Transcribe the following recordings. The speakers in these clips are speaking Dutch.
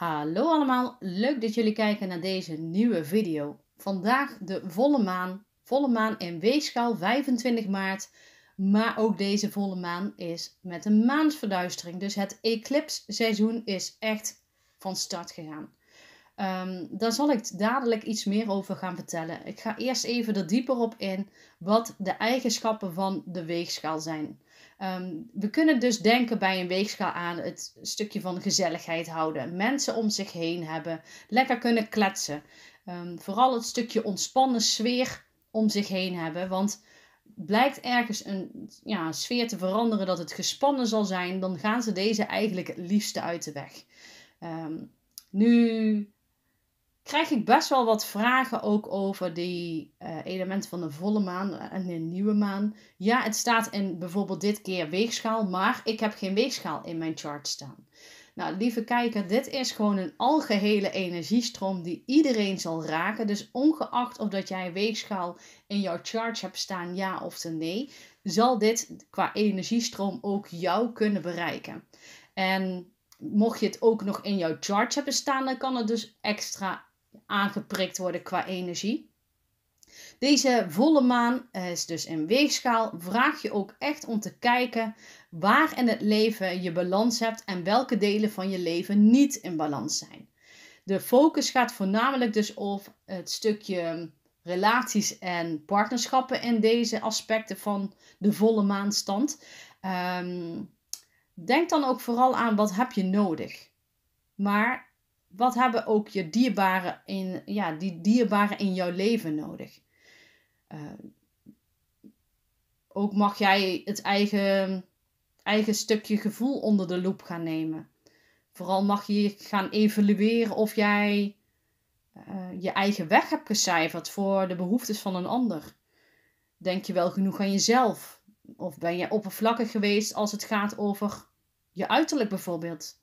Hallo allemaal, leuk dat jullie kijken naar deze nieuwe video. Vandaag de volle maan, volle maan in Weegschaal 25 maart. Maar ook deze volle maan is met een maansverduistering. Dus het eclipsseizoen is echt van start gegaan. Um, daar zal ik dadelijk iets meer over gaan vertellen. Ik ga eerst even er dieper op in wat de eigenschappen van de weegschaal zijn. Ehm, we kunnen dus denken bij een weegschaal aan het stukje van gezelligheid houden, mensen om zich heen hebben, lekker kunnen kletsen. Ehm, vooral het stukje ontspannen sfeer om zich heen hebben. Want blijkt ergens een ja, sfeer te veranderen dat het gespannen zal zijn, dan gaan ze deze eigenlijk het liefste uit de weg. nu krijg ik best wel wat vragen ook over die uh, elementen van de volle maan en de nieuwe maan. Ja, het staat in bijvoorbeeld dit keer weegschaal, maar ik heb geen weegschaal in mijn chart staan. Nou, lieve kijker, dit is gewoon een algehele energiestroom die iedereen zal raken. Dus ongeacht of dat jij een weegschaal in jouw chart hebt staan, ja of nee, zal dit qua energiestroom ook jou kunnen bereiken. En mocht je het ook nog in jouw chart hebben staan, dan kan het dus extra aangeprikt worden qua energie. Deze volle maan eh, is dus in weegschaal. Vraag je ook echt om te kijken waar in het leven je balans hebt en welke delen van je leven niet in balans zijn. De focus gaat voornamelijk dus op het stukje relaties en partnerschappen in deze aspecten van de volle maanstand. Ehm, denk dan ook vooral aan wat heb je nodig. Maar wat hebben ook je dierbaren in, ja, die dierbaren in jouw leven nodig? Eh, ook mag jij het eigen, eigen stukje gevoel onder de loep gaan nemen. Vooral mag je gaan evalueren of jij eh, je eigen weg hebt gecijferd voor de behoeftes van een ander. Denk je wel genoeg aan jezelf? Of ben je oppervlakkig geweest als het gaat over je uiterlijk bijvoorbeeld?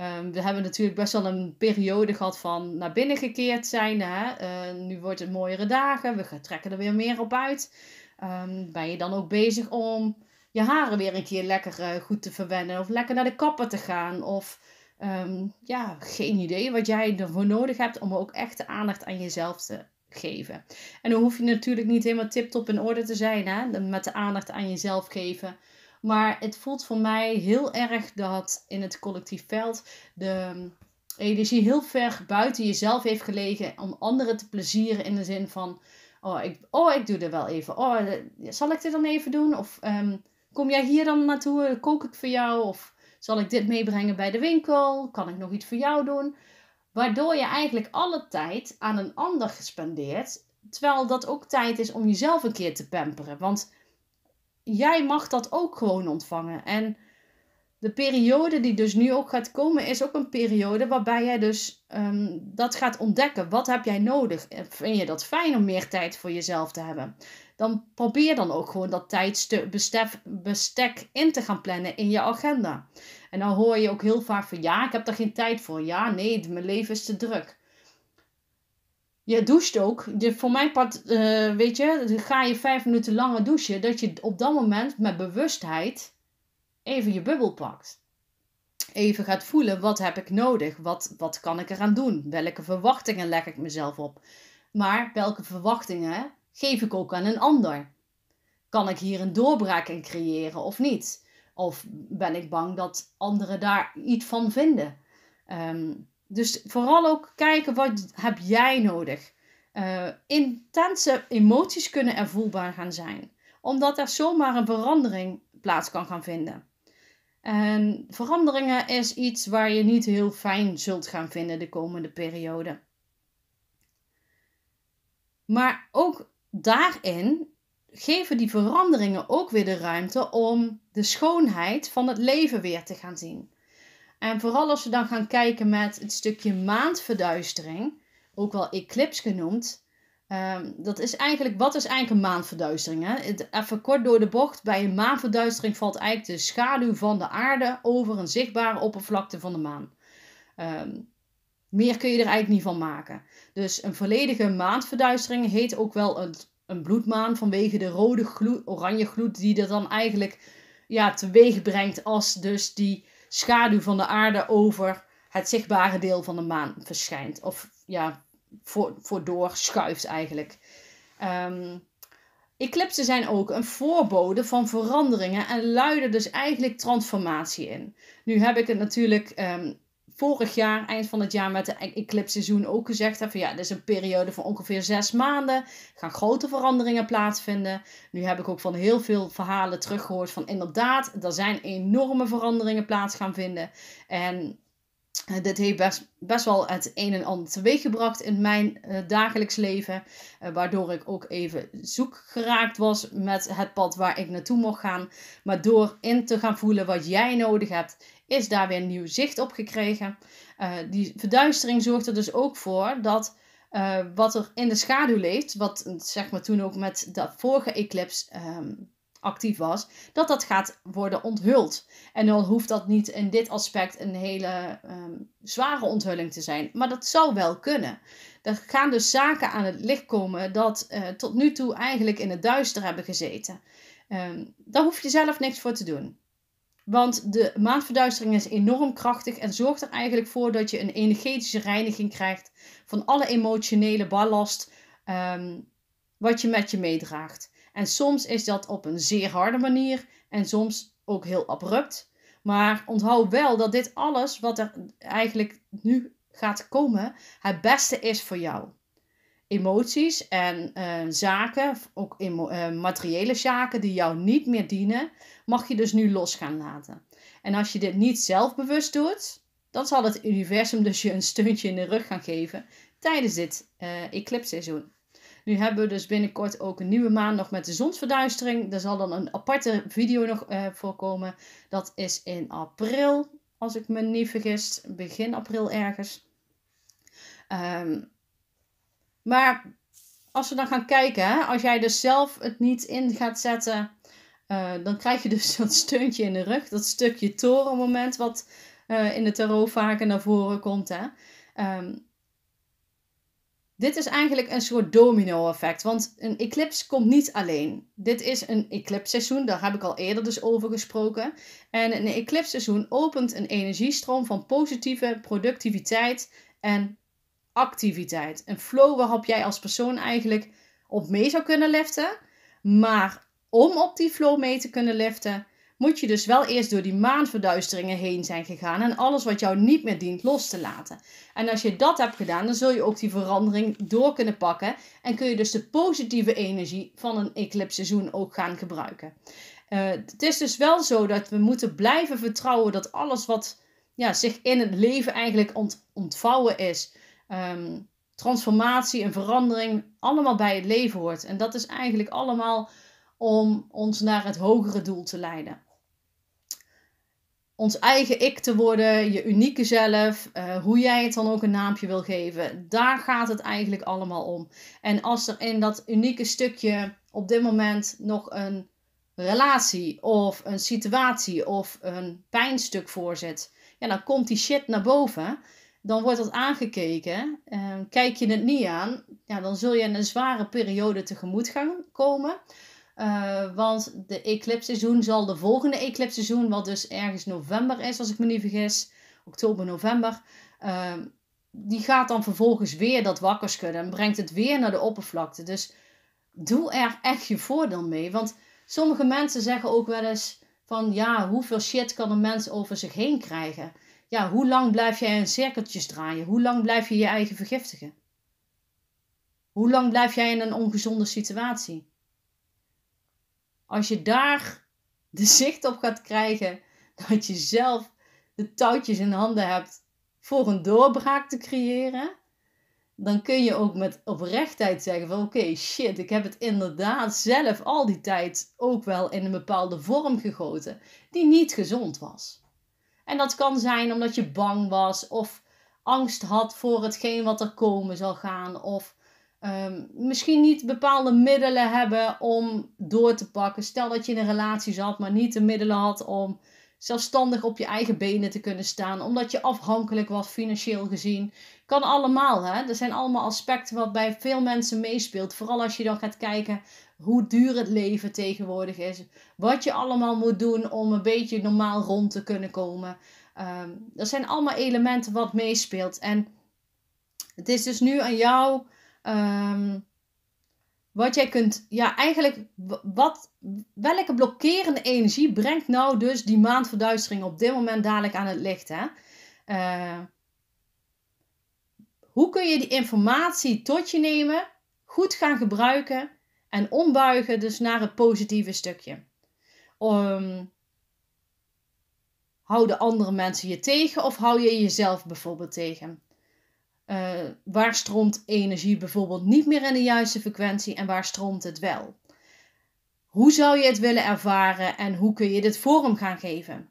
Ehm, we hebben natuurlijk best wel een periode gehad van naar binnen gekeerd zijn. Hè? Ehm, nu wordt het mooiere dagen, we trekken er weer meer op uit. Ehm, ben je dan ook bezig om je haren weer een keer lekker eh, goed te verwennen of lekker naar de kapper te gaan? Of ja, geen idee wat jij ervoor nodig hebt om ook echt de aandacht aan jezelf te geven. En dan hoef je natuurlijk niet helemaal tip-top in orde te zijn hè? met de aandacht aan jezelf geven. Maar het voelt voor mij heel erg dat in het collectief veld de ehm, energie heel ver buiten jezelf heeft gelegen om anderen te plezieren in de zin van, oh ik, oh, ik doe er wel even. Oh, eh, zal ik dit dan even doen? Of ehm, kom jij hier dan naartoe? Kook ik voor jou? Of zal ik dit meebrengen bij de winkel? Kan ik nog iets voor jou doen? Waardoor je eigenlijk alle tijd aan een ander gespendeert. Terwijl dat ook tijd is om jezelf een keer te pamperen. Want jij mag dat ook gewoon ontvangen. En de periode die dus nu ook gaat komen, is ook een periode waarbij jij dus ehm, dat gaat ontdekken. Wat heb jij nodig? Vind je dat fijn om meer tijd voor jezelf te hebben? Dan probeer dan ook gewoon dat tijdstuk in te gaan plannen in je agenda. En dan hoor je ook heel vaak van ja, ik heb daar geen tijd voor. Ja, nee, mijn leven is te druk je doucht ook. De, voor mijn part, eh, weet je, ga je vijf minuten langer douchen. Dat je op dat moment met bewustheid even je bubbel pakt. Even gaat voelen, wat heb ik nodig? Wat, wat kan ik eraan doen? Welke verwachtingen leg ik mezelf op? Maar welke verwachtingen geef ik ook aan een ander? Kan ik hier een doorbraak in creëren of niet? Of ben ik bang dat anderen daar iets van vinden? Ehm, dus vooral ook kijken wat heb jij nodig. Uh, intense emoties kunnen er voelbaar gaan zijn, omdat er zomaar een verandering plaats kan gaan vinden. En veranderingen is iets waar je niet heel fijn zult gaan vinden de komende periode. Maar ook daarin geven die veranderingen ook weer de ruimte om de schoonheid van het leven weer te gaan zien. En vooral als we dan gaan kijken met het stukje maandverduistering, ook wel eclipse genoemd. Ehm, dat is eigenlijk, wat is eigenlijk een maandverduistering? Hè? even kort door de bocht, bij een maandverduistering valt eigenlijk de schaduw van de aarde over een zichtbare oppervlakte van de maan. Ehm, meer kun je er eigenlijk niet van maken. Dus een volledige maandverduistering heet ook wel een, een bloedmaan vanwege de rode gloed, oranje gloed die er dan eigenlijk ja, teweeg brengt als dus die schaduw van de aarde over het zichtbare deel van de maan verschijnt. Of ja, voor, voor doorschuift eigenlijk. Ehm, eclipsen zijn ook een voorbode van veranderingen en luiden dus eigenlijk transformatie in. Nu heb ik het natuurlijk ehm, vorig jaar, eind van het jaar met de eclipseizoen ook gezegd heb. Van ja, dit is een periode van ongeveer zes maanden. gaan grote veranderingen plaatsvinden. Nu heb ik ook van heel veel verhalen teruggehoord van inderdaad, er zijn enorme veranderingen plaats gaan vinden. En eh, dit heeft best, best wel het een en ander gebracht in mijn eh, dagelijks leven. Eh, waardoor ik ook even zoek geraakt was met het pad waar ik naartoe mocht gaan. Maar door in te gaan voelen wat jij nodig hebt, is daar weer een nieuw zicht op gekregen. Eh, die verduistering zorgt er dus ook voor dat eh, wat er in de schaduw leeft, wat zeg maar toen ook met dat vorige eclipse ehm, actief was, dat dat gaat worden onthuld. En dan hoeft dat niet in dit aspect een hele ehm, zware onthulling te zijn, maar dat zou wel kunnen. Er gaan dus zaken aan het licht komen dat eh, tot nu toe eigenlijk in het duister hebben gezeten. Ehm, daar hoef je zelf niks voor te doen. Want de maanverduistering is enorm krachtig en zorgt er eigenlijk voor dat je een energetische reiniging krijgt van alle emotionele ballast ehm, wat je met je meedraagt. En soms is dat op een zeer harde manier en soms ook heel abrupt. Maar onthoud wel dat dit alles wat er eigenlijk nu gaat komen, het beste is voor jou emoties en eh, zaken, ook eh, materiële zaken die jou niet meer dienen, mag je dus nu los gaan laten. En als je dit niet zelfbewust doet, dan zal het universum dus je een steuntje in de rug gaan geven tijdens dit uh, eh, eclipsseizoen. Nu hebben we dus binnenkort ook een nieuwe maand nog met de zonsverduistering. Daar zal dan een aparte video nog voor komen. Dat is in april, als ik me niet vergis. Begin april ergens. Um, maar als we dan gaan kijken, als jij dus zelf het niet in gaat zetten, eh, dan krijg je dus dat steuntje in de rug, dat stukje torenmoment wat eh, in de tarot vaker naar voren komt. Hè. Ehm, dit is eigenlijk een soort domino-effect, want een eclipse komt niet alleen. Dit is een eclipsseizoen, daar heb ik al eerder dus over gesproken. En een eclipsseizoen opent een energiestroom van positieve productiviteit en activiteit. Een flow waarop jij als persoon eigenlijk op mee zou kunnen liften. Maar om op die flow mee te kunnen liften, moet je dus wel eerst door die maanverduisteringen heen zijn gegaan en alles wat jou niet meer dient los te laten. En als je dat hebt gedaan, dan zul je ook die verandering door kunnen pakken en kun je dus de positieve energie van een eclipseizoen ook gaan gebruiken. Eh, het is dus wel zo dat we moeten blijven vertrouwen dat alles wat ja, zich in het leven eigenlijk ontvouwen is, Ehm, transformatie en verandering allemaal bij het leven hoort. En dat is eigenlijk allemaal om ons naar het hogere doel te leiden. Ons eigen ik te worden, je unieke zelf, eh, hoe jij het dan ook een naampje wil geven. Daar gaat het eigenlijk allemaal om. En als er in dat unieke stukje op dit moment nog een relatie of een situatie of een pijnstuk voor zit, ja, dan komt die shit naar boven dan wordt dat aangekeken. Ehm, kijk je het niet aan, ja, dan zul je een zware periode tegemoet gaan komen. Eh, want de eclipseizoen zal de volgende eclipseizoen, wat dus ergens november is, als ik me niet vergis, oktober, november, ehm, die gaat dan vervolgens weer dat wakker schudden en brengt het weer naar de oppervlakte. Dus doe er echt je voordeel mee. Want sommige mensen zeggen ook wel eens van ja, hoeveel shit kan een mens over zich heen krijgen? ja, hoe lang blijf jij in cirkeltjes draaien? Hoe lang blijf je je eigen vergiftigen? Hoe lang blijf jij in een ongezonde situatie? Als je daar de zicht op gaat krijgen dat je zelf de touwtjes in handen hebt voor een doorbraak te creëren, dan kun je ook met oprechtheid zeggen van oké, shit, ik heb het inderdaad zelf al die tijd ook wel in een bepaalde vorm gegoten die niet gezond was. En dat kan zijn omdat je bang was of angst had voor hetgeen wat er komen zal gaan. Of ehm, misschien niet bepaalde middelen hebben om door te pakken. Stel dat je in een relatie zat, maar niet de middelen had om zelfstandig op je eigen benen te kunnen staan, omdat je afhankelijk was financieel gezien. Kan allemaal, hè? Er zijn allemaal aspecten wat bij veel mensen meespeelt. Vooral als je dan gaat kijken hoe duur het leven tegenwoordig is. Wat je allemaal moet doen om een beetje normaal rond te kunnen komen. Um, ehm, dat zijn allemaal elementen wat meespeelt. En het is dus nu aan jou. Um, wat jij kunt, ja, eigenlijk, wat, welke blokkerende energie brengt nou dus die maandverduistering op dit moment dadelijk aan het licht? Hè? Eh, hoe kun je die informatie tot je nemen, goed gaan gebruiken en ombuigen dus naar het positieve stukje? Ehm, houden andere mensen je tegen of hou je jezelf bijvoorbeeld tegen? Eh, waar stroomt energie bijvoorbeeld niet meer in de juiste frequentie en waar stroomt het wel? Hoe zou je het willen ervaren en hoe kun je dit vorm gaan geven?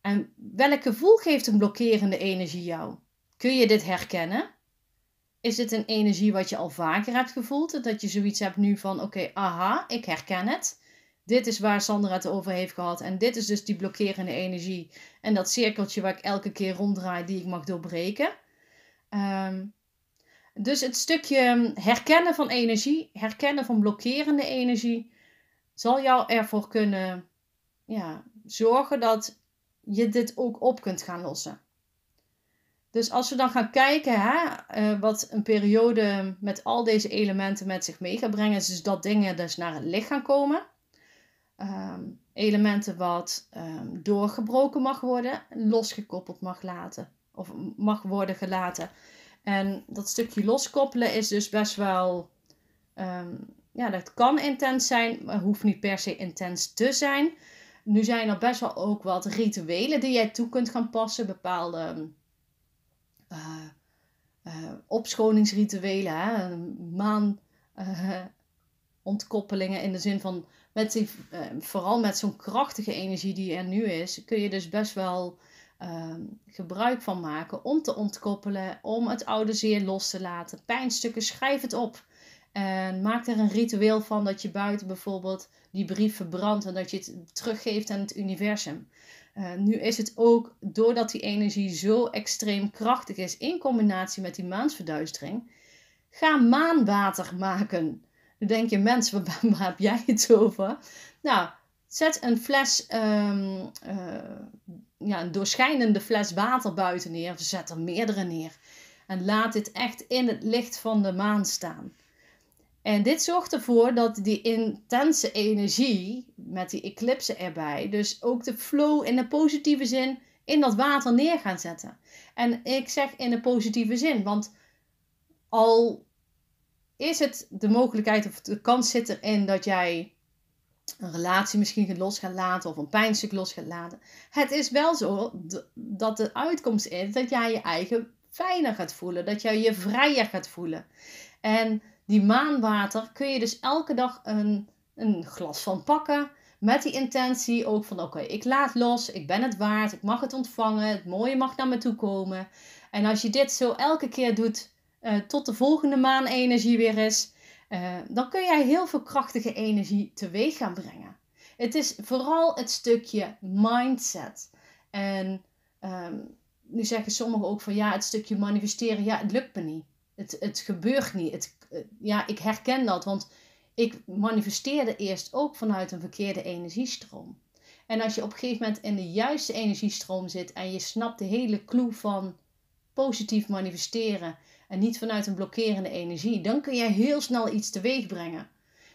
En welk gevoel geeft een blokkerende energie jou? Kun je dit herkennen? Is dit een energie wat je al vaker hebt gevoeld? Dat je zoiets hebt nu van: oké, aha, ik herken het. Dit is waar Sandra het over heeft gehad. En dit is dus die blokkerende energie. En dat cirkeltje waar ik elke keer ronddraai, die ik mag doorbreken. Ehm, dus het stukje herkennen van energie, herkennen van blokkerende energie, zal jou ervoor kunnen ja, zorgen dat je dit ook op kunt gaan lossen. Dus als we dan gaan kijken hè, eh, wat een periode met al deze elementen met zich mee gaat brengen, is dus dat dingen dus naar het licht gaan komen. Ehm, elementen wat ehm, doorgebroken mag worden, losgekoppeld mag laten of mag worden gelaten. En dat stukje loskoppelen is dus best wel. Ehm, ja, dat kan intens zijn, maar hoeft niet per se intens te zijn. Nu zijn er best wel ook wat rituelen die jij toe kunt gaan passen. Bepaalde ehm, eh, eh, opschoningsrituelen, hè? maan. Eh, ontkoppelingen in de zin van met die, vooral met zo'n krachtige energie die er nu is, kun je dus best wel Ehm, gebruik van maken om te ontkoppelen, om het oude zeer los te laten. Pijnstukken, schrijf het op. En maak er een ritueel van dat je buiten bijvoorbeeld die brief verbrandt en dat je het teruggeeft aan het universum. Eh, nu is het ook doordat die energie zo extreem krachtig is in combinatie met die maansverduistering. Ga maanwater maken. Dan denk je, mensen, waar, heb jij het over? Nou, zet een fles ehm, eh, ja, een doorschijnende fles water buiten neer. Zet er meerdere neer. En laat dit echt in het licht van de maan staan. En dit zorgt ervoor dat die intense energie met die eclipse erbij, dus ook de flow in de positieve zin, in dat water neer gaan zetten. En ik zeg in de positieve zin, want al is het de mogelijkheid of de kans zit erin dat jij een relatie misschien los gaat laten of een pijnstuk los gaat laten. Het is wel zo dat de uitkomst is dat jij je eigen fijner gaat voelen, dat jij je vrijer gaat voelen. En die maanwater kun je dus elke dag een, een glas van pakken. Met die intentie ook van oké, ik laat los, ik ben het waard, ik mag het ontvangen, het mooie mag naar me toe komen. En als je dit zo elke keer doet, eh, tot de volgende maan energie weer is, eh, dan kun jij heel veel krachtige energie teweeg gaan brengen. Het is vooral het stukje mindset. En ehm, nu zeggen sommigen ook van ja, het stukje manifesteren, ja, het lukt me niet. Het, het gebeurt niet. Het, eh, ja, ik herken dat, want ik manifesteerde eerst ook vanuit een verkeerde energiestroom. En als je op een gegeven moment in de juiste energiestroom zit en je snapt de hele clue van positief manifesteren en niet vanuit een blokkerende energie, dan kun jij heel snel iets teweeg brengen.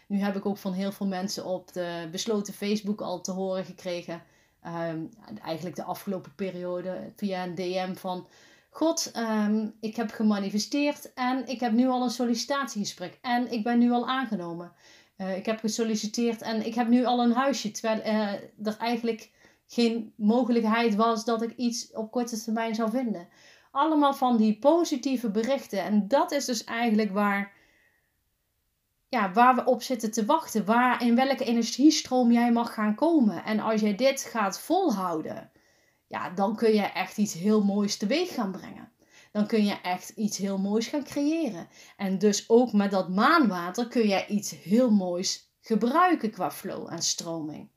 Nu heb ik ook van heel veel mensen op de besloten Facebook al te horen gekregen. Ehm, eigenlijk de afgelopen periode via een DM van. God, ehm, ik heb gemanifesteerd en ik heb nu al een sollicitatiegesprek en ik ben nu al aangenomen. Eh, ik heb gesolliciteerd en ik heb nu al een huisje. Terwijl eh, er eigenlijk geen mogelijkheid was dat ik iets op korte termijn zou vinden. Allemaal van die positieve berichten. En dat is dus eigenlijk waar, ja, waar we op zitten te wachten. Waar, in welke energiestroom jij mag gaan komen. En als jij dit gaat volhouden, ja, dan kun je echt iets heel moois teweeg gaan brengen. Dan kun je echt iets heel moois gaan creëren. En dus ook met dat maanwater kun jij iets heel moois gebruiken qua flow en stroming.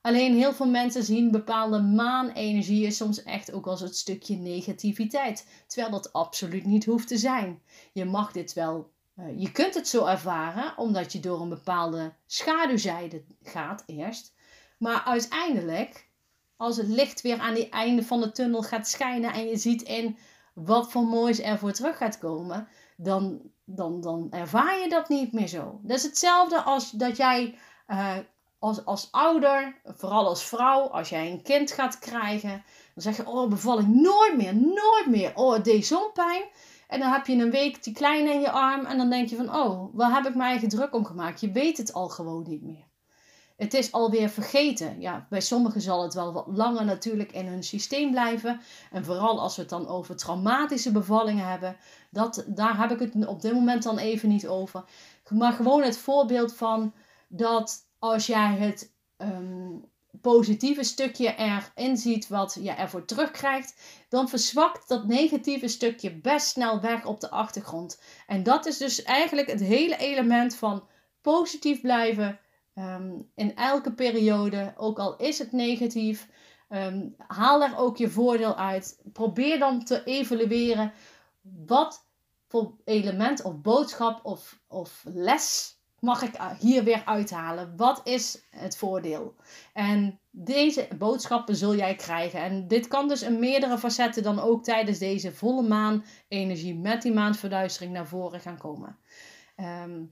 Alleen heel veel mensen zien bepaalde maanenergie soms echt ook als het stukje negativiteit. Terwijl dat absoluut niet hoeft te zijn. Je mag dit wel, eh, je kunt het zo ervaren omdat je door een bepaalde schaduwzijde gaat eerst. Maar uiteindelijk, als het licht weer aan die einde van de tunnel gaat schijnen en je ziet in wat voor moois er voor terug gaat komen, dan, dan, dan ervaar je dat niet meer zo. Dat is hetzelfde als dat jij. Eh, als, als ouder, vooral als vrouw, als jij een kind gaat krijgen, dan zeg je, oh, bevalling nooit meer, nooit meer. Oh, het deed En dan heb je een week die kleine in je arm en dan denk je van, oh, waar heb ik mij eigen druk om gemaakt? Je weet het al gewoon niet meer. Het is alweer vergeten. Ja, bij sommigen zal het wel wat langer natuurlijk in hun systeem blijven. En vooral als we het dan over traumatische bevallingen hebben. Dat, daar heb ik het op dit moment dan even niet over. Maar gewoon het voorbeeld van dat als jij het ehm, positieve stukje erin ziet wat je ervoor terugkrijgt, dan verzwakt dat negatieve stukje best snel weg op de achtergrond. En dat is dus eigenlijk het hele element van positief blijven ehm, in elke periode, ook al is het negatief. Ehm, haal er ook je voordeel uit. Probeer dan te evalueren wat voor element of boodschap of, of les mag ik eh, hier weer uithalen? Wat is het voordeel? En deze boodschappen zul jij krijgen. En dit kan dus in meerdere facetten dan ook tijdens deze volle maan energie met die maandverduistering naar voren gaan komen. Ehm,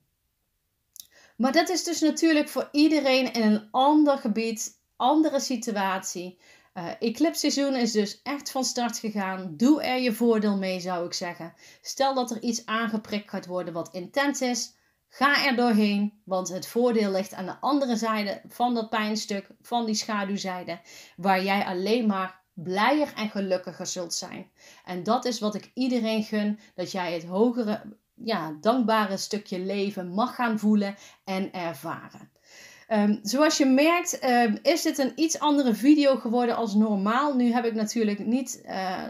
maar dat is dus natuurlijk voor iedereen in een ander gebied, andere situatie. Uh, eclipseizoen is dus echt van start gegaan. Doe er je voordeel mee, zou ik zeggen. Stel dat er iets aangeprikt gaat worden wat intens is Ga er doorheen, want het voordeel ligt aan de andere zijde van dat pijnstuk, van die schaduwzijde, waar jij alleen maar blijer en gelukkiger zult zijn. En dat is wat ik iedereen gun, dat jij het hogere, ja, dankbare stukje leven mag gaan voelen en ervaren. Ehm, zoals je merkt ehm, is dit een iets andere video geworden als normaal. Nu heb ik natuurlijk niet eh,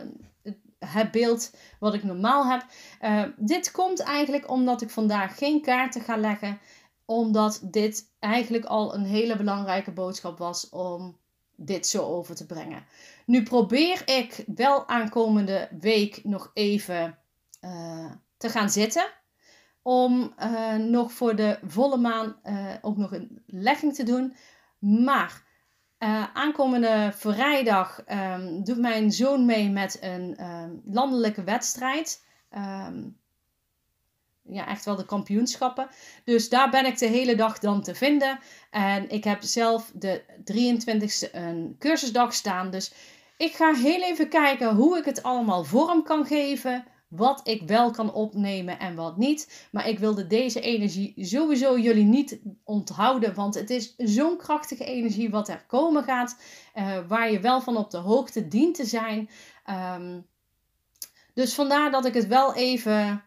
het beeld wat ik normaal heb. Eh, dit komt eigenlijk omdat ik vandaag geen kaarten ga leggen. Omdat dit eigenlijk al een hele belangrijke boodschap was om dit zo over te brengen. Nu probeer ik wel aankomende week nog even eh, te gaan zitten. Om eh, nog voor de volle maan ook nog een legging te doen. Maar eh, aankomende vrijdag ehm, doet mijn zoon mee met een ehm, landelijke wedstrijd. Ehm, ja, echt wel de kampioenschappen. Dus daar ben ik de hele dag dan te vinden. En ik heb zelf de 23e een cursusdag staan. Dus ik ga heel even kijken hoe ik het allemaal vorm kan geven wat ik wel kan opnemen en wat niet. Maar ik wilde deze energie sowieso jullie niet onthouden, want het is zo'n krachtige energie wat er komen gaat, eh, waar je wel van op de hoogte dient te zijn. Ehm, dus vandaar dat ik het wel even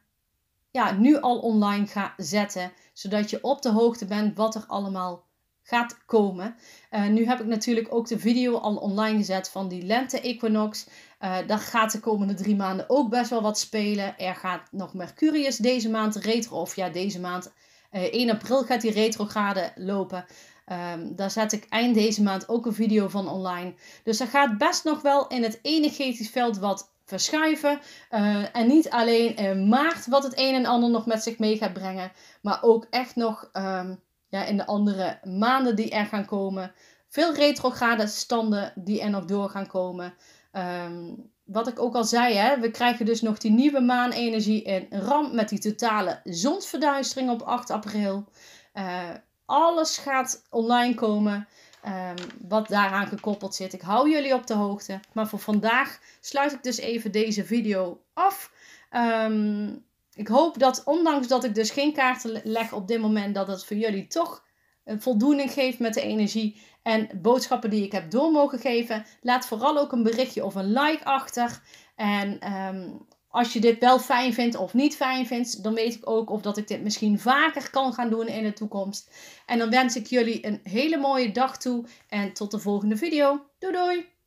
ja, nu al online ga zetten, zodat je op de hoogte bent wat er allemaal gaat komen. Eh, nu heb ik natuurlijk ook de video al online gezet van die lente-equinox. Uh, dan gaat de komende drie maanden ook best wel wat spelen. Er gaat nog Mercurius deze maand retro, of ja, deze maand 1 eh, april gaat die retrograde lopen. Ehm, daar zet ik eind deze maand ook een video van online. Dus er gaat best nog wel in het energetisch veld wat verschuiven. Eh, en niet alleen in maart wat het een en ander nog met zich mee gaat brengen. Maar ook echt nog ehm, ja, in de andere maanden die er gaan komen. Veel retrograde standen die er nog door gaan komen. Ehm, wat ik ook al zei, hè, we krijgen dus nog die nieuwe maanenergie in ramp met die totale zonsverduistering op 8 april. Eh, alles gaat online komen. Ehm, wat daaraan gekoppeld zit. Ik hou jullie op de hoogte. Maar voor vandaag sluit ik dus even deze video af. Ehm, ik hoop dat, ondanks dat ik dus geen kaarten leg op dit moment, dat het voor jullie toch voldoening geeft met de energie en boodschappen die ik heb door mogen geven. Laat vooral ook een berichtje of een like achter. En ehm, als je dit wel fijn vindt of niet fijn vindt, dan weet ik ook of dat ik dit misschien vaker kan gaan doen in de toekomst. En dan wens ik jullie een hele mooie dag toe en tot de volgende video. Doei doei!